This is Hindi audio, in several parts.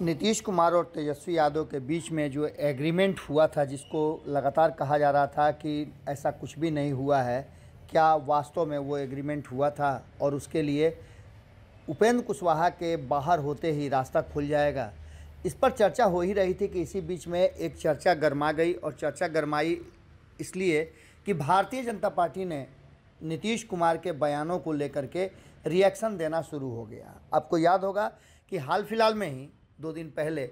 नीतीश कुमार और तेजस्वी यादव के बीच में जो एग्रीमेंट हुआ था जिसको लगातार कहा जा रहा था कि ऐसा कुछ भी नहीं हुआ है क्या वास्तव में वो एग्रीमेंट हुआ था और उसके लिए उपेंद्र कुशवाहा के बाहर होते ही रास्ता खुल जाएगा इस पर चर्चा हो ही रही थी कि इसी बीच में एक चर्चा गर्मा गई और चर्चा गर्माई इसलिए कि भारतीय जनता पार्टी ने नीतीश कुमार के बयानों को लेकर के रिएक्शन देना शुरू हो गया आपको याद होगा कि हाल फिलहाल में ही दो दिन पहले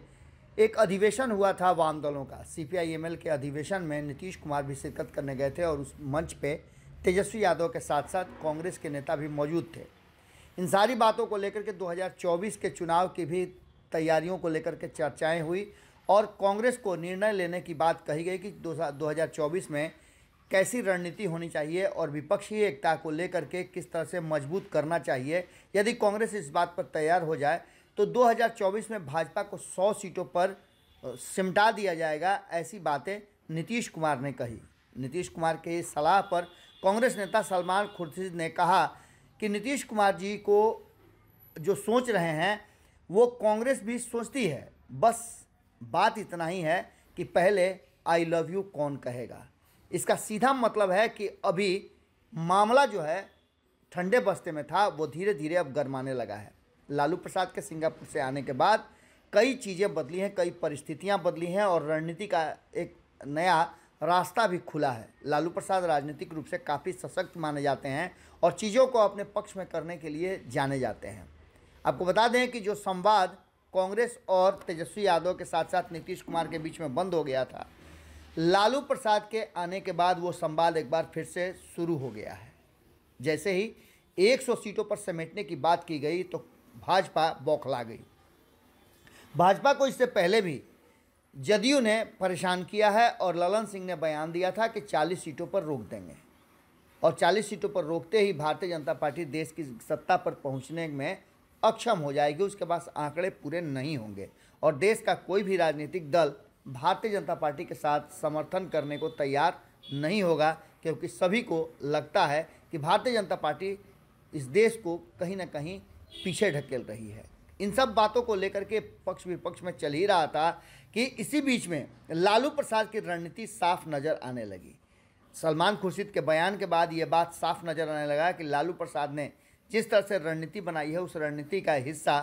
एक अधिवेशन हुआ था वाम दलों का सीपीआईएमएल के अधिवेशन में नीतीश कुमार भी शिरकत करने गए थे और उस मंच पे तेजस्वी यादव के साथ साथ कांग्रेस के नेता भी मौजूद थे इन सारी बातों को लेकर के 2024 के चुनाव की भी तैयारियों को लेकर के चर्चाएं हुई और कांग्रेस को निर्णय लेने की बात कही गई कि दो में कैसी रणनीति होनी चाहिए और विपक्षी एकता को लेकर के किस तरह से मजबूत करना चाहिए यदि कांग्रेस इस बात पर तैयार हो जाए तो 2024 में भाजपा को 100 सीटों पर सिमटा दिया जाएगा ऐसी बातें नीतीश कुमार ने कही नीतीश कुमार के सलाह पर कांग्रेस नेता सलमान खुर्शीद ने कहा कि नीतीश कुमार जी को जो सोच रहे हैं वो कांग्रेस भी सोचती है बस बात इतना ही है कि पहले आई लव यू कौन कहेगा इसका सीधा मतलब है कि अभी मामला जो है ठंडे बस्ते में था वो धीरे धीरे अब गरमाने लगा है लालू प्रसाद के सिंगापुर से आने के बाद कई चीज़ें बदली हैं कई परिस्थितियां बदली हैं और रणनीति का एक नया रास्ता भी खुला है लालू प्रसाद राजनीतिक रूप से काफ़ी सशक्त माने जाते हैं और चीज़ों को अपने पक्ष में करने के लिए जाने जाते हैं आपको बता दें कि जो संवाद कांग्रेस और तेजस्वी यादव के साथ साथ नीतीश कुमार के बीच में बंद हो गया था लालू प्रसाद के आने के बाद वो संवाद एक बार फिर से शुरू हो गया है जैसे ही 100 सीटों पर समेटने की बात की गई तो भाजपा बौखला गई भाजपा को इससे पहले भी जदयू ने परेशान किया है और ललन सिंह ने बयान दिया था कि 40 सीटों पर रोक देंगे और 40 सीटों पर रोकते ही भारतीय जनता पार्टी देश की सत्ता पर पहुंचने में अक्षम हो जाएगी उसके पास आंकड़े पूरे नहीं होंगे और देश का कोई भी राजनीतिक दल भारतीय जनता पार्टी के साथ समर्थन करने को तैयार नहीं होगा क्योंकि सभी को लगता है कि भारतीय जनता पार्टी इस देश को कहीं ना कहीं पीछे ढकेल रही है इन सब बातों को लेकर के पक्ष विपक्ष में चल ही रहा था कि इसी बीच में लालू प्रसाद की रणनीति साफ नज़र आने लगी सलमान खुर्शीद के बयान के बाद ये बात साफ नज़र आने लगा कि लालू प्रसाद ने जिस तरह से रणनीति बनाई है उस रणनीति का हिस्सा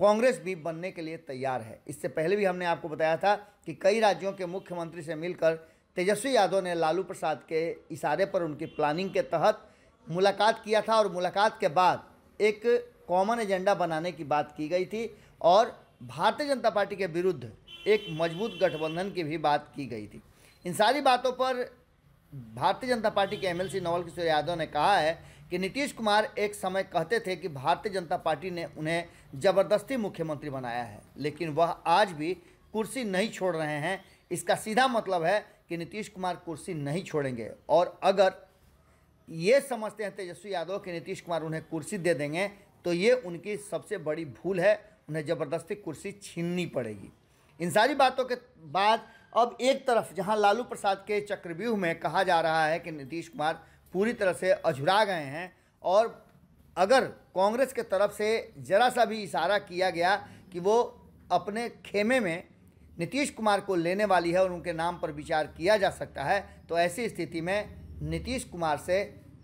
कांग्रेस भी बनने के लिए तैयार है इससे पहले भी हमने आपको बताया था कि कई राज्यों के मुख्यमंत्री से मिलकर तेजस्वी यादव ने लालू प्रसाद के इशारे पर उनकी प्लानिंग के तहत मुलाकात किया था और मुलाकात के बाद एक कॉमन एजेंडा बनाने की बात की गई थी और भारतीय जनता पार्टी के विरुद्ध एक मजबूत गठबंधन की भी बात की गई थी इन सारी बातों पर भारतीय जनता पार्टी के एमएलसी नवल किशोर यादव ने कहा है कि नीतीश कुमार एक समय कहते थे कि भारतीय जनता पार्टी ने उन्हें जबरदस्ती मुख्यमंत्री बनाया है लेकिन वह आज भी कुर्सी नहीं छोड़ रहे हैं इसका सीधा मतलब है कि नीतीश कुमार कुर्सी नहीं छोड़ेंगे और अगर ये समझते हैं तेजस्वी यादव कि नीतीश कुमार उन्हें कुर्सी दे देंगे तो ये उनकी सबसे बड़ी भूल है उन्हें ज़बरदस्ती कुर्सी छीननी पड़ेगी इन सारी बातों के बाद अब एक तरफ जहां लालू प्रसाद के चक्रव्यूह में कहा जा रहा है कि नीतीश कुमार पूरी तरह से अझुरा गए हैं और अगर कांग्रेस के तरफ से जरा सा भी इशारा किया गया कि वो अपने खेमे में नीतीश कुमार को लेने वाली है और उनके नाम पर विचार किया जा सकता है तो ऐसी स्थिति में नीतीश कुमार से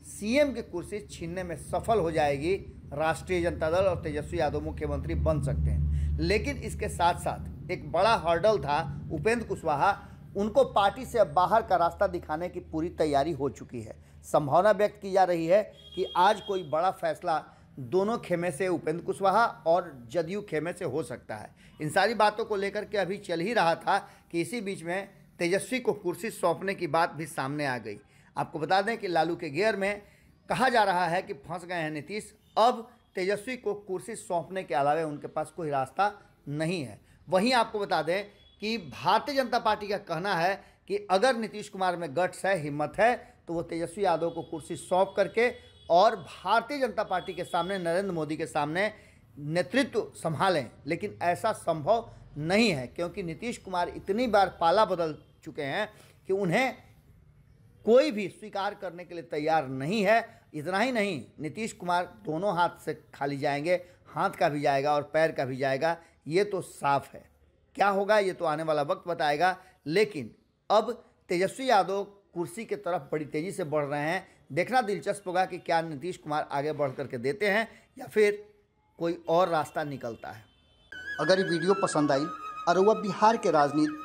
सीएम की कुर्सी छीनने में सफल हो जाएगी राष्ट्रीय जनता दल और तेजस्वी यादव मुख्यमंत्री बन सकते हैं लेकिन इसके साथ साथ एक बड़ा हर्डल था उपेंद्र कुशवाहा उनको पार्टी से अब बाहर का रास्ता दिखाने की पूरी तैयारी हो चुकी है संभावना व्यक्त की जा रही है कि आज कोई बड़ा फैसला दोनों खेमे से उपेंद्र कुशवाहा और जदयू खेमे से हो सकता है इन सारी बातों को लेकर के अभी चल ही रहा था कि इसी बीच में तेजस्वी को कुर्सी सौंपने की बात भी सामने आ गई आपको बता दें कि लालू के गेयर में कहा जा रहा है कि फंस गए हैं नीतीश अब तेजस्वी को कुर्सी सौंपने के अलावा उनके पास कोई रास्ता नहीं है वहीं आपको बता दें कि भारतीय जनता पार्टी का कहना है कि अगर नीतीश कुमार में गट्स है हिम्मत है तो वो तेजस्वी यादव को कुर्सी सौंप करके और भारतीय जनता पार्टी के सामने नरेंद्र मोदी के सामने नेतृत्व संभालें लेकिन ऐसा संभव नहीं है क्योंकि नीतीश कुमार इतनी बार पाला बदल चुके हैं कि उन्हें कोई भी स्वीकार करने के लिए तैयार नहीं है इतना ही नहीं नीतीश कुमार दोनों हाथ से खाली जाएंगे हाथ का भी जाएगा और पैर का भी जाएगा ये तो साफ है क्या होगा ये तो आने वाला वक्त बताएगा लेकिन अब तेजस्वी यादव कुर्सी की तरफ बड़ी तेज़ी से बढ़ रहे हैं देखना दिलचस्प होगा कि क्या नीतीश कुमार आगे बढ़ करके देते हैं या फिर कोई और रास्ता निकलता है अगर ये वीडियो पसंद आई और वह बिहार के राजनीति